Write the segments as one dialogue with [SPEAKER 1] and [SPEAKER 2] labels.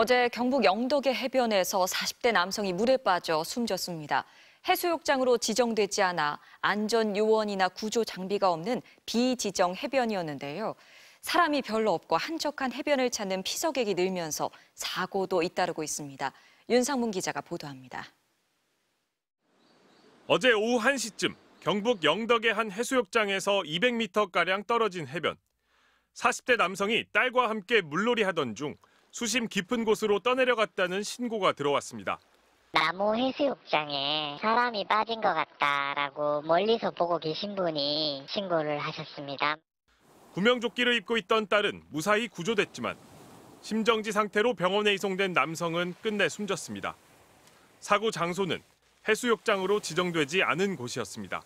[SPEAKER 1] 어제 경북 영덕의 해변에서 40대 남성이 물에 빠져 숨졌습니다. 해수욕장으로 지정되지 않아 안전 요원이나 구조 장비가 없는 비지정 해변이었는데요. 사람이 별로 없고 한적한 해변을 찾는 피서객이 늘면서 사고도 잇따르고 있습니다. 윤상문 기자가 보도합니다.
[SPEAKER 2] 어제 오후 1시쯤 경북 영덕의 한 해수욕장에서 200m가량 떨어진 해변. 40대 남성이 딸과 함께 물놀이 하던 중 수심 깊은 곳으로 떠내려갔다는 신고가 들어왔습니다.
[SPEAKER 3] 나무 해수욕장에 사람이 빠진 것 같다라고 멀리서 보고 계신 분이 신고를 하셨습니다.
[SPEAKER 2] 구명조끼를 입고 있던 딸은 무사히 구조됐지만 심정지 상태로 병원에 이송된 남성은 끝내 숨졌습니다. 사고 장소는 해수욕장으로 지정되지 않은 곳이었습니다.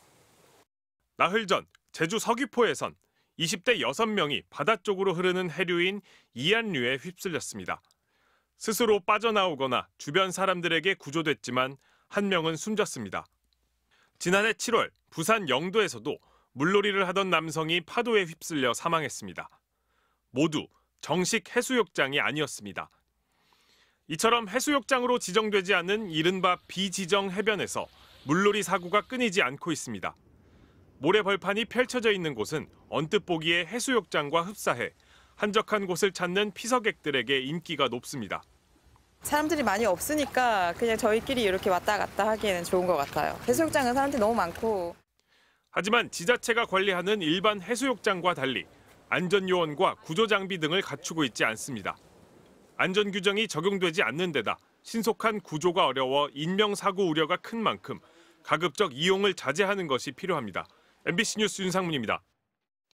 [SPEAKER 2] 나흘 전 제주 서귀포에선 20대 6명이 바다 쪽으로 흐르는 해류인 이안류에 휩쓸렸습니다. 스스로 빠져나오거나 주변 사람들에게 구조됐지만 한 명은 숨졌습니다. 지난해 7월 부산 영도에서도 물놀이를 하던 남성이 파도에 휩쓸려 사망했습니다. 모두 정식 해수욕장이 아니었습니다. 이처럼 해수욕장으로 지정되지 않은 이른바 비지정 해변에서 물놀이 사고가 끊이지 않고 있습니다. 모래 벌판이 펼쳐져 있는 곳은 언뜻 보기에 해수욕장과 흡사해 한적한 곳을 찾는 피서객들에게 인기가 높습니다.
[SPEAKER 1] 사람들이 많이 없으니까 그냥 저희끼리 이렇게 왔다 갔다 하기에는 좋은 것 같아요. 해수욕장은 사람들이 너무 많고.
[SPEAKER 2] 하지만 지자체가 관리하는 일반 해수욕장과 달리 안전요원과 구조장비 등을 갖추고 있지 않습니다. 안전규정이 적용되지 않는 데다 신속한 구조가 어려워 인명사고 우려가 큰 만큼 가급적 이용을 자제하는 것이 필요합니다. MBC 뉴스 윤상문입니다.